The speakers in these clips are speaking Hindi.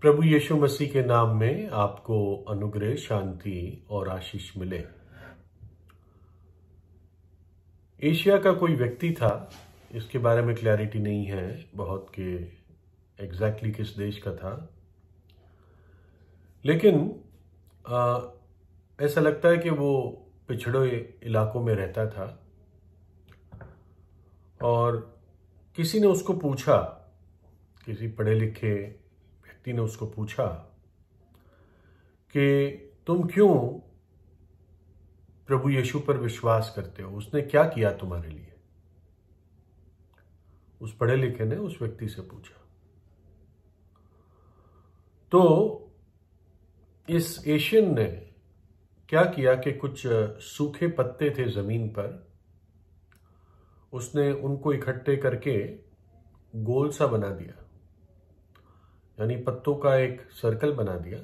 प्रभु यीशु मसीह के नाम में आपको अनुग्रह शांति और आशीष मिले एशिया का कोई व्यक्ति था इसके बारे में क्लैरिटी नहीं है बहुत के एग्जैक्टली exactly किस देश का था लेकिन आ, ऐसा लगता है कि वो पिछड़े इलाकों में रहता था और किसी ने उसको पूछा किसी पढ़े लिखे व्यक्ति ने उसको पूछा कि तुम क्यों प्रभु यीशु पर विश्वास करते हो उसने क्या किया तुम्हारे लिए उस पढ़े लिखे ने उस व्यक्ति से पूछा तो इस एशियन ने क्या किया कि कुछ सूखे पत्ते थे जमीन पर उसने उनको इकट्ठे करके गोल सा बना दिया यानी पत्तों का एक सर्कल बना दिया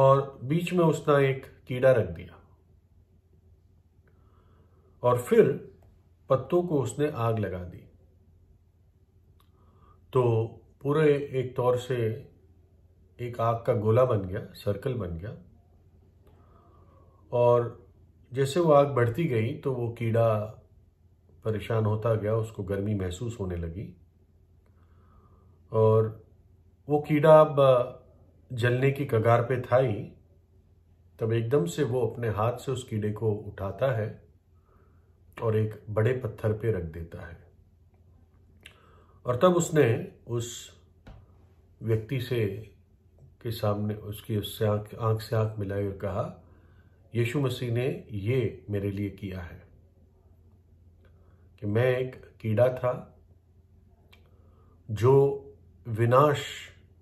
और बीच में उसने एक कीड़ा रख दिया और फिर पत्तों को उसने आग लगा दी तो पूरे एक तौर से एक आग का गोला बन गया सर्कल बन गया और जैसे वो आग बढ़ती गई तो वो कीड़ा परेशान होता गया उसको गर्मी महसूस होने लगी और वो कीड़ा अब जलने की कगार पे था ही तब एकदम से वो अपने हाथ से उस कीड़े को उठाता है और एक बड़े पत्थर पे रख देता है और तब उसने उस व्यक्ति से के सामने उसकी उससे आंख आँख से आंख मिलाई और कहा यीशु मसीह ने ये मेरे लिए किया है कि मैं एक कीड़ा था जो विनाश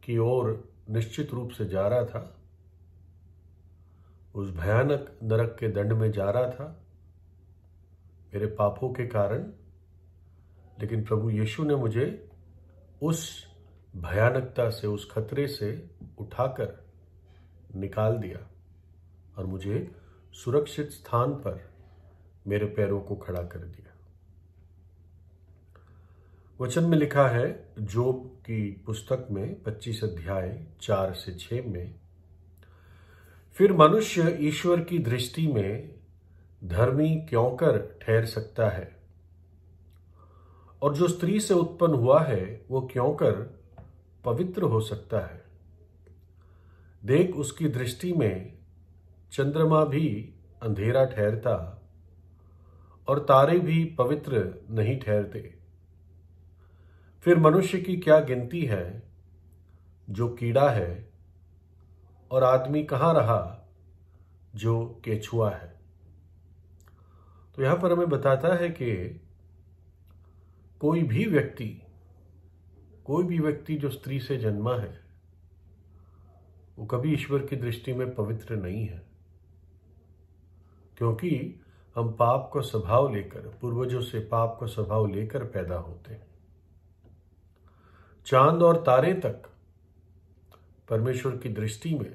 की ओर निश्चित रूप से जा रहा था उस भयानक नरक के दंड में जा रहा था मेरे पापों के कारण लेकिन प्रभु यीशु ने मुझे उस भयानकता से उस खतरे से उठाकर निकाल दिया और मुझे सुरक्षित स्थान पर मेरे पैरों को खड़ा कर दिया वचन में लिखा है जोब की पुस्तक में 25 अध्याय 4 से 6 में फिर मनुष्य ईश्वर की दृष्टि में धर्मी क्यों कर ठहर सकता है और जो स्त्री से उत्पन्न हुआ है वो क्यों कर पवित्र हो सकता है देख उसकी दृष्टि में चंद्रमा भी अंधेरा ठहरता और तारे भी पवित्र नहीं ठहरते फिर मनुष्य की क्या गिनती है जो कीड़ा है और आदमी कहाँ रहा जो केछुआ है तो यहां पर हमें बताता है कि कोई भी व्यक्ति कोई भी व्यक्ति जो स्त्री से जन्मा है वो कभी ईश्वर की दृष्टि में पवित्र नहीं है क्योंकि हम पाप को स्वभाव लेकर पूर्वजों से पाप को स्वभाव लेकर पैदा होते हैं चांद और तारे तक परमेश्वर की दृष्टि में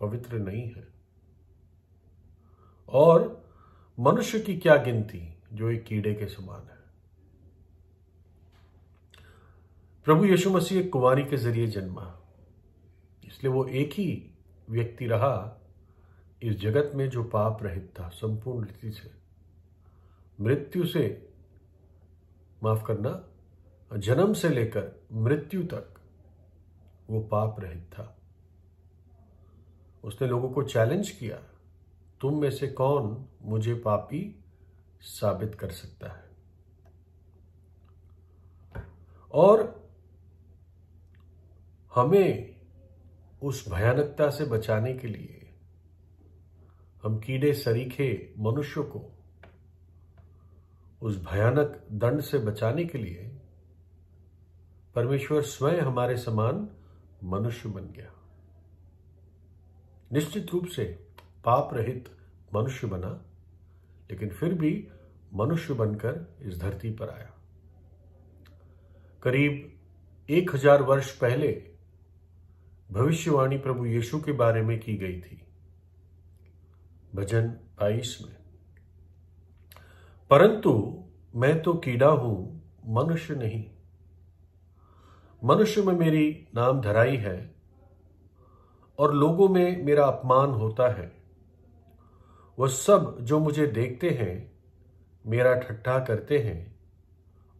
पवित्र नहीं है और मनुष्य की क्या गिनती जो एक कीड़े के समान है प्रभु यीशु मसीह एक कुमारी के जरिए जन्मा इसलिए वो एक ही व्यक्ति रहा इस जगत में जो पाप रहित था संपूर्ण रीति से मृत्यु से माफ करना जन्म से लेकर मृत्यु तक वो पाप रहित था उसने लोगों को चैलेंज किया तुम में से कौन मुझे पापी साबित कर सकता है और हमें उस भयानकता से बचाने के लिए हम कीड़े सरीखे मनुष्य को उस भयानक दंड से बचाने के लिए परमेश्वर स्वयं हमारे समान मनुष्य बन गया निश्चित रूप से पाप रहित मनुष्य बना लेकिन फिर भी मनुष्य बनकर इस धरती पर आया करीब एक हजार वर्ष पहले भविष्यवाणी प्रभु यीशु के बारे में की गई थी भजन बाईस में परंतु मैं तो कीड़ा हूं मनुष्य नहीं मनुष्य में मेरी नाम धराई है और लोगों में मेरा अपमान होता है वह सब जो मुझे देखते हैं मेरा ठट्ठा करते हैं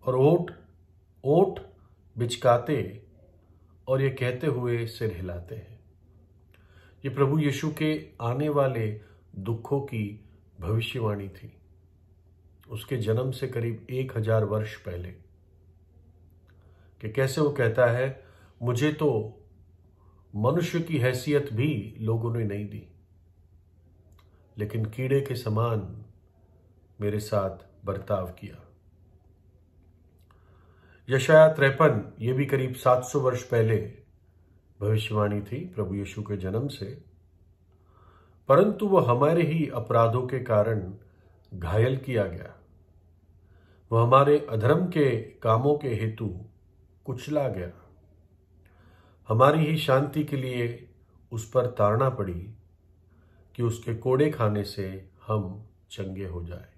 और ओट ओट बिचकाते और ये कहते हुए सिर हिलाते हैं ये प्रभु यीशु के आने वाले दुखों की भविष्यवाणी थी उसके जन्म से करीब एक हजार वर्ष पहले कि कैसे वो कहता है मुझे तो मनुष्य की हैसियत भी लोगों ने नहीं दी लेकिन कीड़े के समान मेरे साथ बर्ताव किया यशाया त्रेपन ये भी करीब 700 वर्ष पहले भविष्यवाणी थी प्रभु यीशु के जन्म से परंतु वह हमारे ही अपराधों के कारण घायल किया गया वह हमारे अधर्म के कामों के हेतु कुचला गया हमारी ही शांति के लिए उस पर तारणा पड़ी कि उसके कोड़े खाने से हम चंगे हो जाए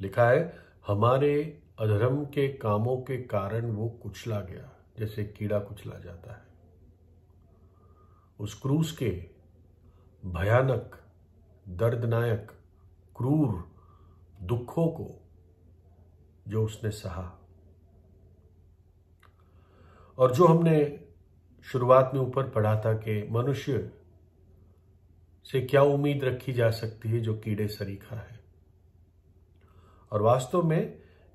लिखा है हमारे अधर्म के कामों के कारण वो कुचला गया जैसे कीड़ा कुचला जाता है उस क्रूस के भयानक दर्दनायक क्रूर दुखों को जो उसने सहा और जो हमने शुरुआत में ऊपर पढ़ा था कि मनुष्य से क्या उम्मीद रखी जा सकती है जो कीड़े सरीखा है और वास्तव में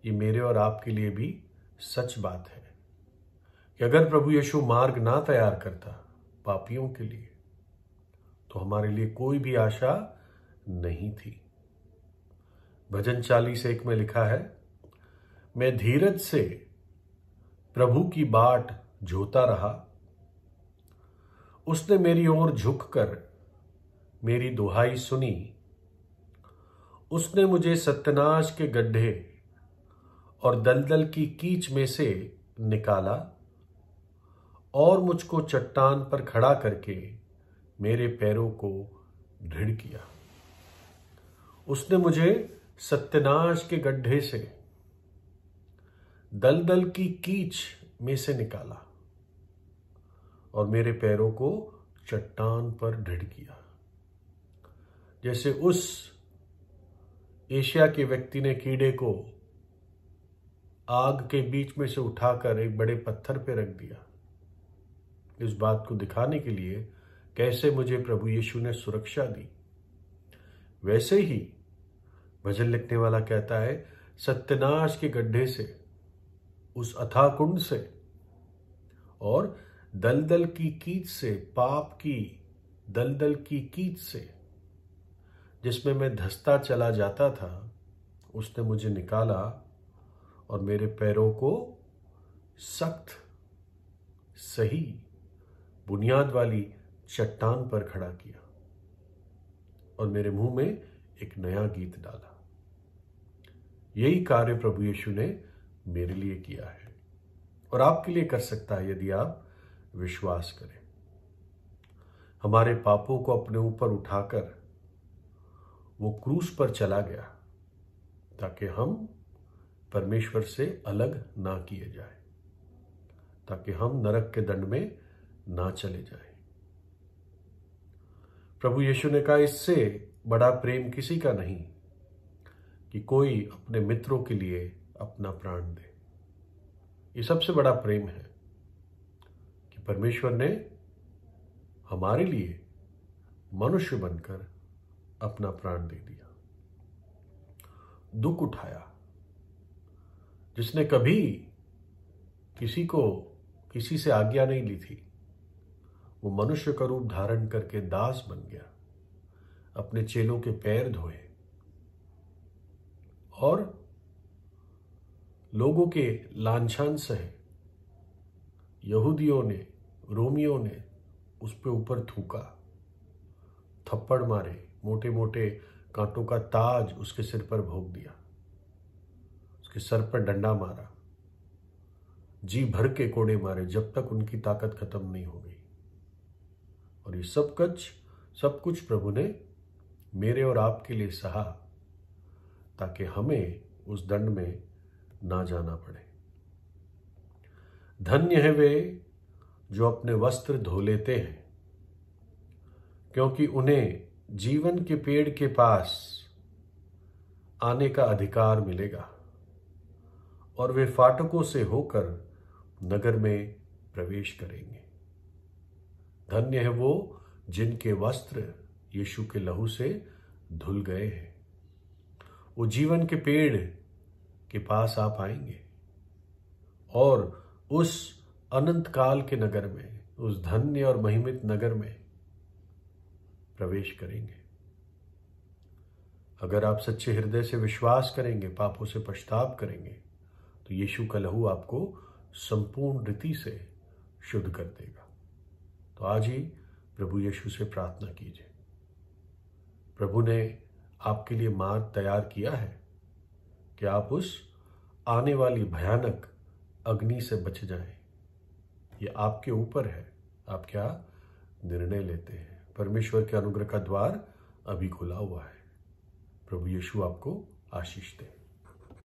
ये मेरे और आपके लिए भी सच बात है कि अगर प्रभु यीशु मार्ग ना तैयार करता पापियों के लिए तो हमारे लिए कोई भी आशा नहीं थी भजन चालीस एक में लिखा है मैं धीरज से प्रभु की बाट जोता रहा उसने मेरी ओर झुककर मेरी दुहाई सुनी उसने मुझे सत्यनाश के गड्ढे और दलदल की कीच में से निकाला और मुझको चट्टान पर खड़ा करके मेरे पैरों को दृढ़ किया उसने मुझे सत्यनाश के गड्ढे से दलदल की कीच में से निकाला और मेरे पैरों को चट्टान पर ढड़ गया जैसे उस एशिया के व्यक्ति ने कीड़े को आग के बीच में से उठाकर एक बड़े पत्थर पर रख दिया इस बात को दिखाने के लिए कैसे मुझे प्रभु यीशु ने सुरक्षा दी वैसे ही भजन लिखने वाला कहता है सत्यनाश के गड्ढे से उस अथा कुंड से और दलदल की कीच से पाप की दलदल की कीच से जिसमें मैं धसता चला जाता था उसने मुझे निकाला और मेरे पैरों को सख्त सही बुनियाद वाली चट्टान पर खड़ा किया और मेरे मुंह में एक नया गीत डाला यही कार्य प्रभु यीशु ने मेरे लिए किया है और आपके लिए कर सकता है यदि आप विश्वास करें हमारे पापों को अपने ऊपर उठाकर वो क्रूस पर चला गया ताकि हम परमेश्वर से अलग ना किए जाए ताकि हम नरक के दंड में ना चले जाए प्रभु यीशु ने कहा इससे बड़ा प्रेम किसी का नहीं कि कोई अपने मित्रों के लिए अपना प्राण दे ये सबसे बड़ा प्रेम है कि परमेश्वर ने हमारे लिए मनुष्य बनकर अपना प्राण दे दिया दुख उठाया जिसने कभी किसी को किसी से आज्ञा नहीं ली थी वो मनुष्य का रूप धारण करके दास बन गया अपने चेलों के पैर धोए और लोगों के लाछन सहे यहूदियों ने रोमियों ने उस पर ऊपर थूका थप्पड़ मारे मोटे मोटे कांटों का ताज उसके सिर पर भोग दिया उसके सर पर डंडा मारा जी भर के कोड़े मारे जब तक उनकी ताकत खत्म नहीं हो गई और ये सब कुछ सब कुछ प्रभु ने मेरे और आपके लिए सहा ताकि हमें उस दंड में ना जाना पड़े धन्य है वे जो अपने वस्त्र धो लेते हैं क्योंकि उन्हें जीवन के पेड़ के पास आने का अधिकार मिलेगा और वे फाटकों से होकर नगर में प्रवेश करेंगे धन्य है वो जिनके वस्त्र यीशु के लहू से धुल गए हैं वो जीवन के पेड़ के पास आप आएंगे और उस अनंत काल के नगर में उस धन्य और महिमित नगर में प्रवेश करेंगे अगर आप सच्चे हृदय से विश्वास करेंगे पापों से पश्चाताप करेंगे तो यीशु का लहू आपको संपूर्ण रीति से शुद्ध कर देगा तो आज ही प्रभु यीशु से प्रार्थना कीजिए प्रभु ने आपके लिए मार्ग तैयार किया है कि आप उस आने वाली भयानक अग्नि से बच जाएं। ये आपके ऊपर है आप क्या निर्णय लेते हैं परमेश्वर के अनुग्रह का द्वार अभी खुला हुआ है प्रभु यीशु आपको आशीष दें